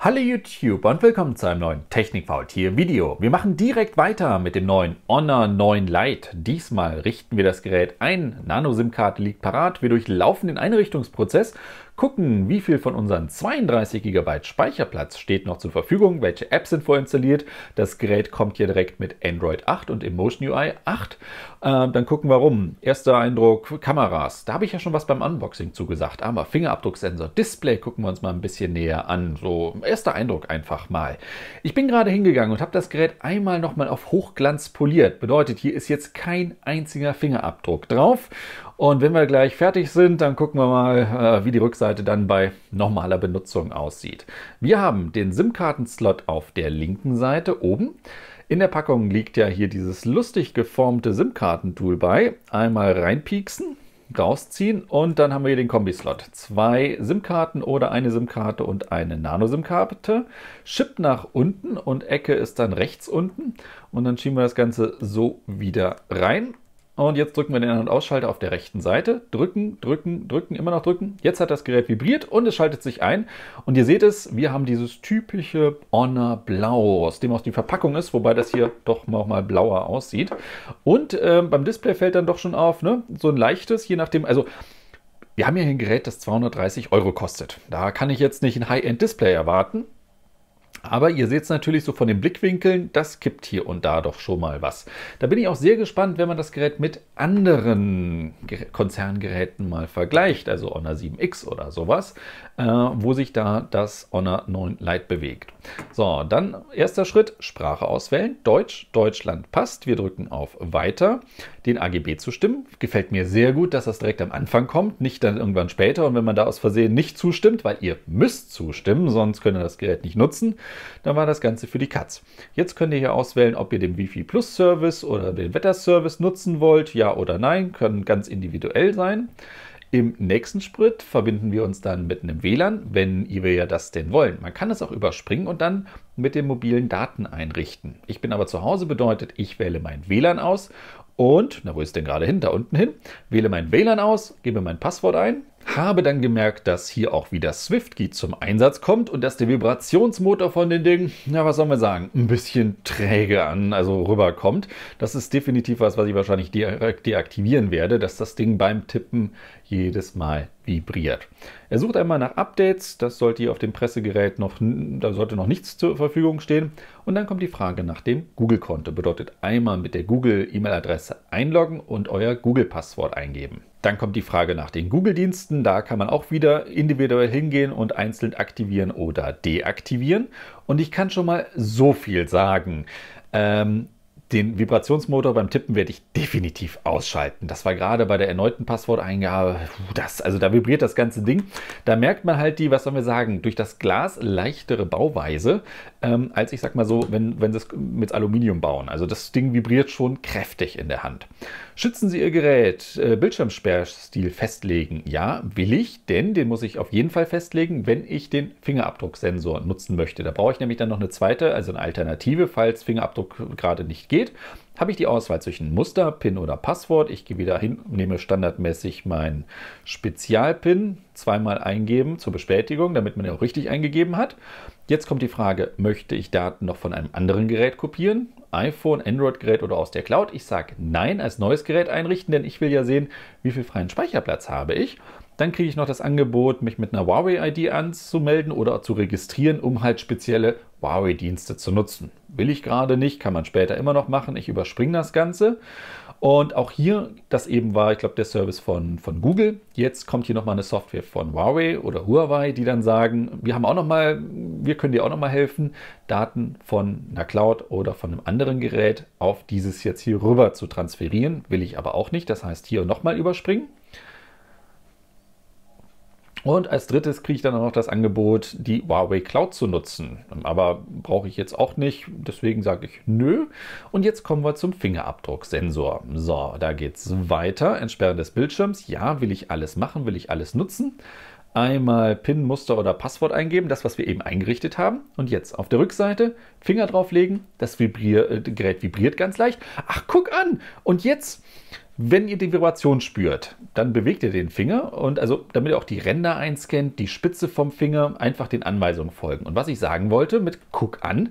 Hallo YouTube und willkommen zu einem neuen technik Technikfaultier-Video. Wir machen direkt weiter mit dem neuen Honor 9 Lite. Diesmal richten wir das Gerät ein. Nano-SIM-Karte liegt parat. Wir durchlaufen den Einrichtungsprozess gucken, wie viel von unseren 32 GB Speicherplatz steht noch zur Verfügung, welche Apps sind vorinstalliert. Das Gerät kommt hier direkt mit Android 8 und Emotion UI 8. Äh, dann gucken wir rum. Erster Eindruck, Kameras. Da habe ich ja schon was beim Unboxing zugesagt. Aber Fingerabdrucksensor, Display gucken wir uns mal ein bisschen näher an. So, erster Eindruck einfach mal. Ich bin gerade hingegangen und habe das Gerät einmal nochmal auf Hochglanz poliert. Bedeutet, hier ist jetzt kein einziger Fingerabdruck drauf. Und wenn wir gleich fertig sind, dann gucken wir mal, äh, wie die Rückseite dann bei normaler Benutzung aussieht. Wir haben den SIM-Karten-Slot auf der linken Seite oben. In der Packung liegt ja hier dieses lustig geformte SIM-Karten-Tool bei. Einmal reinpieksen, rausziehen und dann haben wir hier den Kombi-Slot. Zwei SIM-Karten oder eine SIM-Karte und eine Nano-SIM-Karte. Chip nach unten und Ecke ist dann rechts unten. Und dann schieben wir das Ganze so wieder rein und jetzt drücken wir den An- und Ausschalter auf der rechten Seite. Drücken, drücken, drücken, immer noch drücken. Jetzt hat das Gerät vibriert und es schaltet sich ein. Und ihr seht es, wir haben dieses typische Honor Blau, aus dem auch die Verpackung ist, wobei das hier doch nochmal blauer aussieht. Und äh, beim Display fällt dann doch schon auf, ne? so ein leichtes, je nachdem, also wir haben ja hier ein Gerät, das 230 Euro kostet. Da kann ich jetzt nicht ein High-End-Display erwarten. Aber ihr seht es natürlich so von den Blickwinkeln, das kippt hier und da doch schon mal was. Da bin ich auch sehr gespannt, wenn man das Gerät mit anderen Konzerngeräten mal vergleicht, also Honor 7X oder sowas, äh, wo sich da das Honor 9 Lite bewegt. So, dann erster Schritt, Sprache auswählen. Deutsch, Deutschland passt. Wir drücken auf Weiter, den AGB zustimmen. Gefällt mir sehr gut, dass das direkt am Anfang kommt, nicht dann irgendwann später. Und wenn man da aus Versehen nicht zustimmt, weil ihr müsst zustimmen, sonst könnt ihr das Gerät nicht nutzen, dann war das Ganze für die Katz. Jetzt könnt ihr hier auswählen, ob ihr den Wi-Fi Plus Service oder den Wetterservice nutzen wollt, ja oder nein, können ganz individuell sein. Im nächsten Sprit verbinden wir uns dann mit einem WLAN, wenn wir ja das denn wollen. Man kann es auch überspringen und dann mit den mobilen Daten einrichten. Ich bin aber zu Hause bedeutet, ich wähle mein WLAN aus und, na wo ist denn gerade hin? Da unten hin. Wähle mein WLAN aus, gebe mein Passwort ein, habe dann gemerkt, dass hier auch wieder SwiftKey zum Einsatz kommt und dass der Vibrationsmotor von den Dingen, na was soll man sagen, ein bisschen träge an, also rüberkommt. Das ist definitiv was, was ich wahrscheinlich direkt deaktivieren werde, dass das Ding beim Tippen jedes Mal vibriert. Er sucht einmal nach Updates, das sollte hier auf dem Pressegerät noch, da sollte noch nichts zur Verfügung stehen. Und dann kommt die Frage nach dem Google-Konto. Bedeutet einmal mit der Google-E-Mail-Adresse einloggen und euer Google-Passwort eingeben. Dann kommt die Frage nach den Google-Diensten. Da kann man auch wieder individuell hingehen und einzeln aktivieren oder deaktivieren. Und ich kann schon mal so viel sagen. Ähm, den Vibrationsmotor beim Tippen werde ich definitiv ausschalten. Das war gerade bei der erneuten Passworteingabe, das, also da vibriert das ganze Ding. Da merkt man halt die, was sollen wir sagen, durch das Glas leichtere Bauweise, ähm, als ich sag mal so, wenn, wenn sie es mit Aluminium bauen. Also das Ding vibriert schon kräftig in der Hand. Schützen Sie Ihr Gerät, äh, Bildschirmsperrstil festlegen. Ja, will ich, denn den muss ich auf jeden Fall festlegen, wenn ich den Fingerabdrucksensor nutzen möchte. Da brauche ich nämlich dann noch eine zweite, also eine Alternative, falls Fingerabdruck gerade nicht geht. Habe ich die Auswahl zwischen Muster, PIN oder Passwort. Ich gehe wieder hin, nehme standardmäßig meinen Spezialpin, zweimal eingeben zur Bestätigung, damit man ihn auch richtig eingegeben hat. Jetzt kommt die Frage, möchte ich Daten noch von einem anderen Gerät kopieren? iPhone, Android-Gerät oder aus der Cloud? Ich sage nein, als neues Gerät einrichten, denn ich will ja sehen, wie viel freien Speicherplatz habe ich. Dann kriege ich noch das Angebot, mich mit einer Huawei-ID anzumelden oder zu registrieren, um halt spezielle Huawei-Dienste zu nutzen. Will ich gerade nicht, kann man später immer noch machen. Ich überspringe das Ganze. Und auch hier, das eben war, ich glaube, der Service von, von Google. Jetzt kommt hier nochmal eine Software von Huawei oder Huawei, die dann sagen, wir haben auch nochmal, wir können dir auch nochmal helfen, Daten von einer Cloud oder von einem anderen Gerät auf dieses jetzt hier rüber zu transferieren. Will ich aber auch nicht. Das heißt, hier nochmal überspringen. Und als drittes kriege ich dann auch noch das Angebot, die Huawei Cloud zu nutzen. Aber brauche ich jetzt auch nicht, deswegen sage ich nö. Und jetzt kommen wir zum Fingerabdrucksensor. So, da geht's weiter. Entsperren des Bildschirms. Ja, will ich alles machen, will ich alles nutzen. Einmal PIN, Muster oder Passwort eingeben, das, was wir eben eingerichtet haben. Und jetzt auf der Rückseite Finger drauflegen. Das Vibrier äh, Gerät vibriert ganz leicht. Ach, guck an! Und jetzt wenn ihr die Vibration spürt, dann bewegt ihr den Finger und also damit ihr auch die Ränder einscannt, die Spitze vom Finger, einfach den Anweisungen folgen. Und was ich sagen wollte mit Guck an,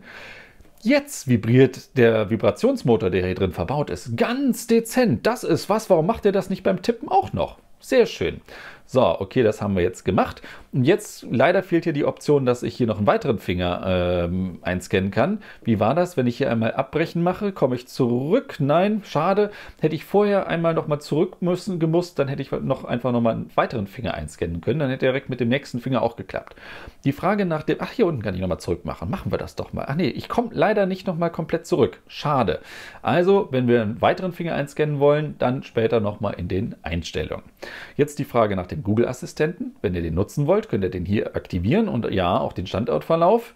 Jetzt vibriert der Vibrationsmotor, der hier drin verbaut ist, ganz dezent. Das ist was, warum macht ihr das nicht beim Tippen auch noch? Sehr schön. So, okay, das haben wir jetzt gemacht. Und jetzt leider fehlt hier die Option, dass ich hier noch einen weiteren Finger ähm, einscannen kann. Wie war das, wenn ich hier einmal abbrechen mache? Komme ich zurück? Nein, schade. Hätte ich vorher einmal nochmal zurück müssen, gemusst, dann hätte ich noch einfach nochmal einen weiteren Finger einscannen können. Dann hätte direkt mit dem nächsten Finger auch geklappt. Die Frage nach dem, ach, hier unten kann ich nochmal zurück machen. Machen wir das doch mal. Ach nee, ich komme leider nicht nochmal komplett zurück. Schade. Also, wenn wir einen weiteren Finger einscannen wollen, dann später nochmal in den Einstellungen. Jetzt die Frage nach dem den Google-Assistenten. Wenn ihr den nutzen wollt, könnt ihr den hier aktivieren und ja, auch den Standortverlauf.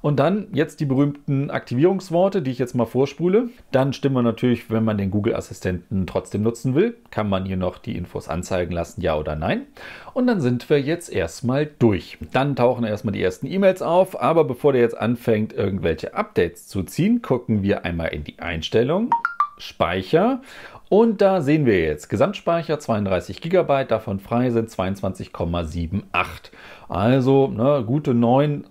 Und dann jetzt die berühmten Aktivierungsworte, die ich jetzt mal vorspule. Dann stimmen wir natürlich, wenn man den Google-Assistenten trotzdem nutzen will, kann man hier noch die Infos anzeigen lassen, ja oder nein. Und dann sind wir jetzt erstmal durch. Dann tauchen erstmal die ersten E-Mails auf, aber bevor der jetzt anfängt, irgendwelche Updates zu ziehen, gucken wir einmal in die Einstellung. Speicher und da sehen wir jetzt Gesamtspeicher 32 GB, davon frei sind 22,78. Also ne, gute 9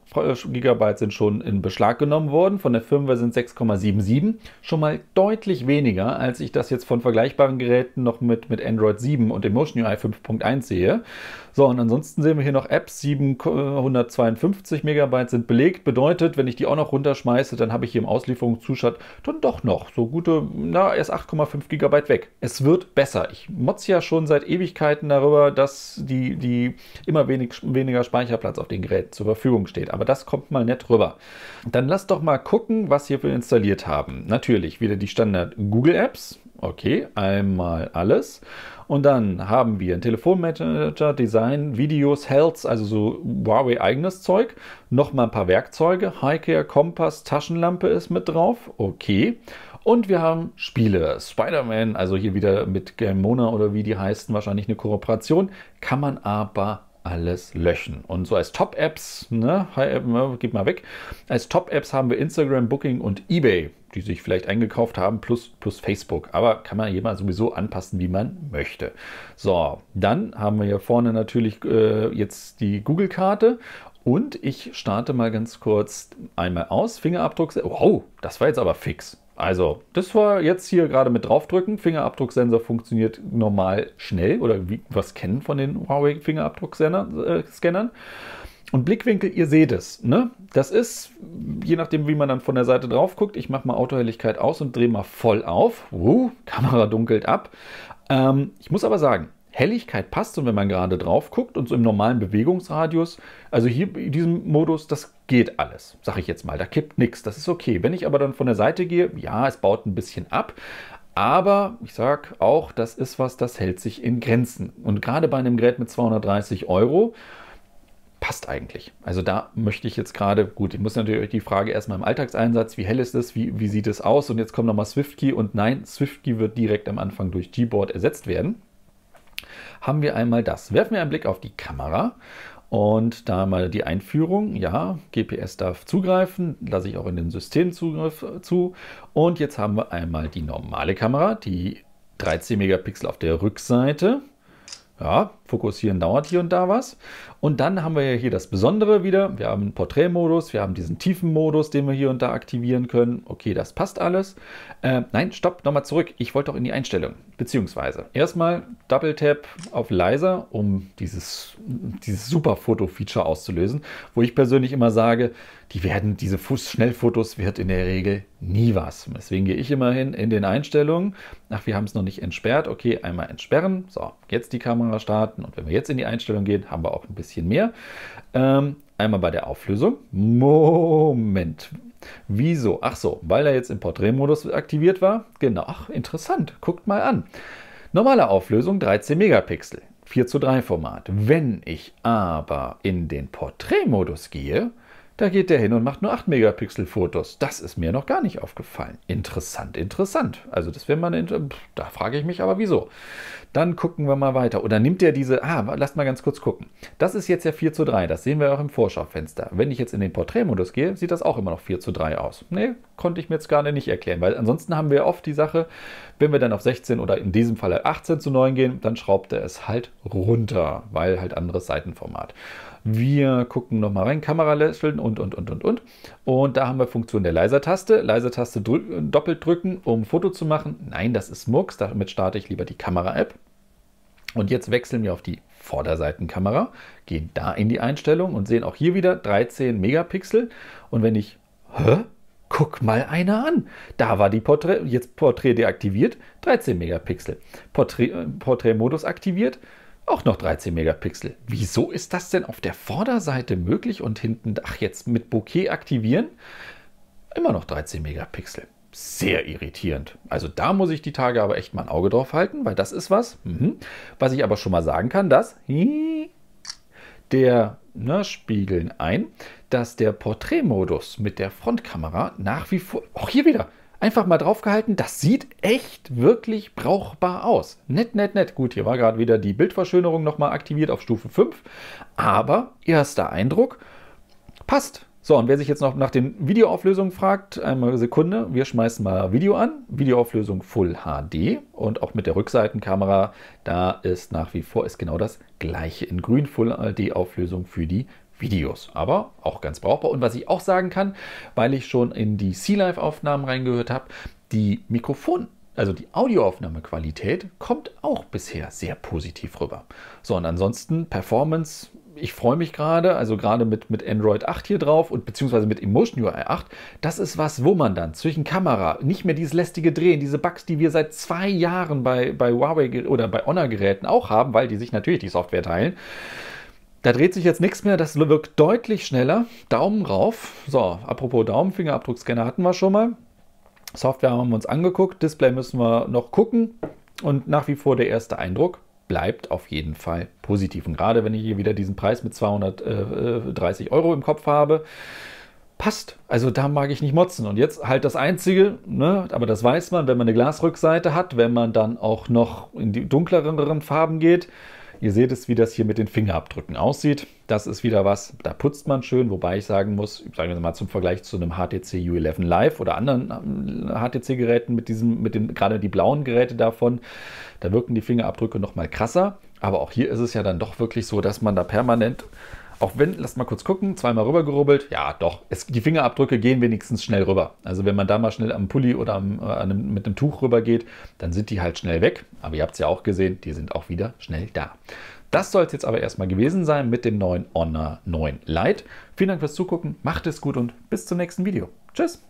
GB sind schon in Beschlag genommen worden. Von der Firmware sind 6,77. Schon mal deutlich weniger, als ich das jetzt von vergleichbaren Geräten noch mit, mit Android 7 und dem Motion UI 5.1 sehe. So, und ansonsten sehen wir hier noch Apps. 752 MB sind belegt. Bedeutet, wenn ich die auch noch runterschmeiße, dann habe ich hier im Auslieferungszustand dann doch noch so gute, na, erst 8,5 GB weg. Es wird besser. Ich motze ja schon seit Ewigkeiten darüber, dass die, die immer wenig, weniger Speicherplatz auf den Geräten zur Verfügung steht. Aber das kommt mal nett rüber. Dann lass doch mal gucken, was wir installiert haben. Natürlich wieder die Standard Google Apps. Okay, einmal alles. Und dann haben wir ein Telefonmanager, Design, Videos, Health, also so Huawei eigenes Zeug. Nochmal ein paar Werkzeuge. Highcare, Kompass, Taschenlampe ist mit drauf. Okay. Und wir haben Spiele. Spider-Man, also hier wieder mit Game Mona oder wie die heißen, wahrscheinlich eine Kooperation. Kann man aber alles löschen. Und so als Top-Apps, ne, gib ne, mal weg, als Top-Apps haben wir Instagram, Booking und eBay, die sich vielleicht eingekauft haben, plus, plus Facebook. Aber kann man jemand sowieso anpassen, wie man möchte. So, dann haben wir hier vorne natürlich äh, jetzt die Google-Karte. Und ich starte mal ganz kurz einmal aus. Fingerabdruck. Wow, oh, das war jetzt aber fix. Also, das war jetzt hier gerade mit draufdrücken. Fingerabdrucksensor funktioniert normal schnell oder wie was kennen von den Huawei Fingerabdruckscannern. Äh, und Blickwinkel, ihr seht es. Ne? Das ist, je nachdem, wie man dann von der Seite drauf guckt, ich mache mal Autohelligkeit aus und drehe mal voll auf. Uh, Kamera dunkelt ab. Ähm, ich muss aber sagen, Helligkeit passt und wenn man gerade drauf guckt und so im normalen Bewegungsradius, also hier in diesem Modus, das geht alles, sag ich jetzt mal. Da kippt nichts, das ist okay. Wenn ich aber dann von der Seite gehe, ja, es baut ein bisschen ab, aber ich sag auch, das ist was, das hält sich in Grenzen. Und gerade bei einem Gerät mit 230 Euro passt eigentlich. Also da möchte ich jetzt gerade, gut, ich muss natürlich die Frage erstmal im Alltagseinsatz, wie hell ist es, wie, wie sieht es aus? Und jetzt kommt nochmal SwiftKey und nein, SwiftKey wird direkt am Anfang durch Gboard ersetzt werden haben wir einmal das. Werfen wir einen Blick auf die Kamera und da mal die Einführung. Ja, GPS darf zugreifen, lasse ich auch in den Systemzugriff äh, zu. Und jetzt haben wir einmal die normale Kamera, die 13 Megapixel auf der Rückseite. Ja, fokussieren dauert hier und da was. Und dann haben wir ja hier das Besondere wieder. Wir haben einen Porträtmodus, wir haben diesen Tiefenmodus, den wir hier und da aktivieren können. Okay, das passt alles. Äh, nein, stopp, nochmal zurück. Ich wollte auch in die Einstellung. Beziehungsweise erstmal Double Tap auf leiser, um dieses, dieses super Foto-Feature auszulösen, wo ich persönlich immer sage, die werden, diese Schnellfotos wird in der Regel nie was. Deswegen gehe ich immerhin in den Einstellungen. Ach, wir haben es noch nicht entsperrt. Okay, einmal entsperren. So, jetzt die Kamera starten. Und wenn wir jetzt in die Einstellung gehen, haben wir auch ein bisschen bisschen mehr. Ähm, einmal bei der Auflösung. Moment. Wieso? Ach so, weil er jetzt im Porträtmodus aktiviert war. Genau, Ach, interessant. Guckt mal an. Normale Auflösung 13 Megapixel, 4 zu 3 Format. Wenn ich aber in den Porträtmodus gehe, da geht der hin und macht nur 8 Megapixel Fotos. Das ist mir noch gar nicht aufgefallen. Interessant, interessant. Also das wäre mal eine, da frage ich mich aber wieso. Dann gucken wir mal weiter. Oder nimmt der diese, ah, lasst mal ganz kurz gucken. Das ist jetzt ja 4 zu 3, das sehen wir auch im Vorschaufenster. Wenn ich jetzt in den Porträtmodus gehe, sieht das auch immer noch 4 zu 3 aus. Nee, konnte ich mir jetzt gar nicht erklären, weil ansonsten haben wir oft die Sache, wenn wir dann auf 16 oder in diesem Fall 18 zu 9 gehen, dann schraubt er es halt runter, weil halt anderes Seitenformat. Wir gucken nochmal rein, Kamera lächeln und, und, und, und, und. Und da haben wir Funktion der Leiser-Taste. Leiser-Taste drück, äh, doppelt drücken, um Foto zu machen. Nein, das ist Mux, damit starte ich lieber die Kamera-App. Und jetzt wechseln wir auf die Vorderseitenkamera, gehen da in die Einstellung und sehen auch hier wieder 13 Megapixel. Und wenn ich, hä? Guck mal einer an. Da war die Porträt, jetzt Porträt deaktiviert, 13 Megapixel. Äh, Porträtmodus Porträt aktiviert, auch noch 13 Megapixel. Wieso ist das denn auf der Vorderseite möglich und hinten, ach jetzt mit Bouquet aktivieren? Immer noch 13 Megapixel. Sehr irritierend. Also da muss ich die Tage aber echt mal ein Auge drauf halten, weil das ist was. Mhm. Was ich aber schon mal sagen kann, dass der na, ne, Spiegeln ein, dass der Porträtmodus mit der Frontkamera nach wie vor, auch hier wieder, Einfach mal draufgehalten, das sieht echt wirklich brauchbar aus. Nett, nett, nett. Gut, hier war gerade wieder die Bildverschönerung nochmal aktiviert auf Stufe 5. Aber erster Eindruck, passt. So, und wer sich jetzt noch nach den Videoauflösungen fragt, einmal Sekunde, wir schmeißen mal Video an. Videoauflösung Full HD und auch mit der Rückseitenkamera, da ist nach wie vor ist genau das gleiche in grün Full HD Auflösung für die Videos, aber auch ganz brauchbar. Und was ich auch sagen kann, weil ich schon in die Sea Live Aufnahmen reingehört habe, die Mikrofon also die Audioaufnahmequalität kommt auch bisher sehr positiv rüber. So und ansonsten Performance ich freue mich gerade, also gerade mit, mit Android 8 hier drauf und beziehungsweise mit Emotion UI 8, das ist was, wo man dann zwischen Kamera nicht mehr dieses lästige Drehen, diese Bugs, die wir seit zwei Jahren bei, bei Huawei oder bei Honor Geräten auch haben, weil die sich natürlich die Software teilen, da dreht sich jetzt nichts mehr, das wirkt deutlich schneller. Daumen rauf. So, apropos Daumen, Fingerabdruckscanner hatten wir schon mal. Software haben wir uns angeguckt, Display müssen wir noch gucken. Und nach wie vor der erste Eindruck bleibt auf jeden Fall positiv. Und gerade wenn ich hier wieder diesen Preis mit 230 äh, äh, Euro im Kopf habe, passt. Also da mag ich nicht motzen. Und jetzt halt das Einzige, ne, aber das weiß man, wenn man eine Glasrückseite hat, wenn man dann auch noch in die dunkleren Farben geht, Ihr seht es, wie das hier mit den Fingerabdrücken aussieht. Das ist wieder was, da putzt man schön, wobei ich sagen muss, sagen wir mal zum Vergleich zu einem HTC U11 Live oder anderen HTC-Geräten ähm, mit diesem, mit den, gerade die blauen Geräte davon, da wirken die Fingerabdrücke nochmal krasser. Aber auch hier ist es ja dann doch wirklich so, dass man da permanent auch wenn, lasst mal kurz gucken, zweimal rübergerubbelt. Ja, doch, es, die Fingerabdrücke gehen wenigstens schnell rüber. Also wenn man da mal schnell am Pulli oder am, äh, einem, mit einem Tuch rüber geht, dann sind die halt schnell weg. Aber ihr habt es ja auch gesehen, die sind auch wieder schnell da. Das soll es jetzt aber erstmal gewesen sein mit dem neuen Honor 9 Lite. Vielen Dank fürs Zugucken, macht es gut und bis zum nächsten Video. Tschüss!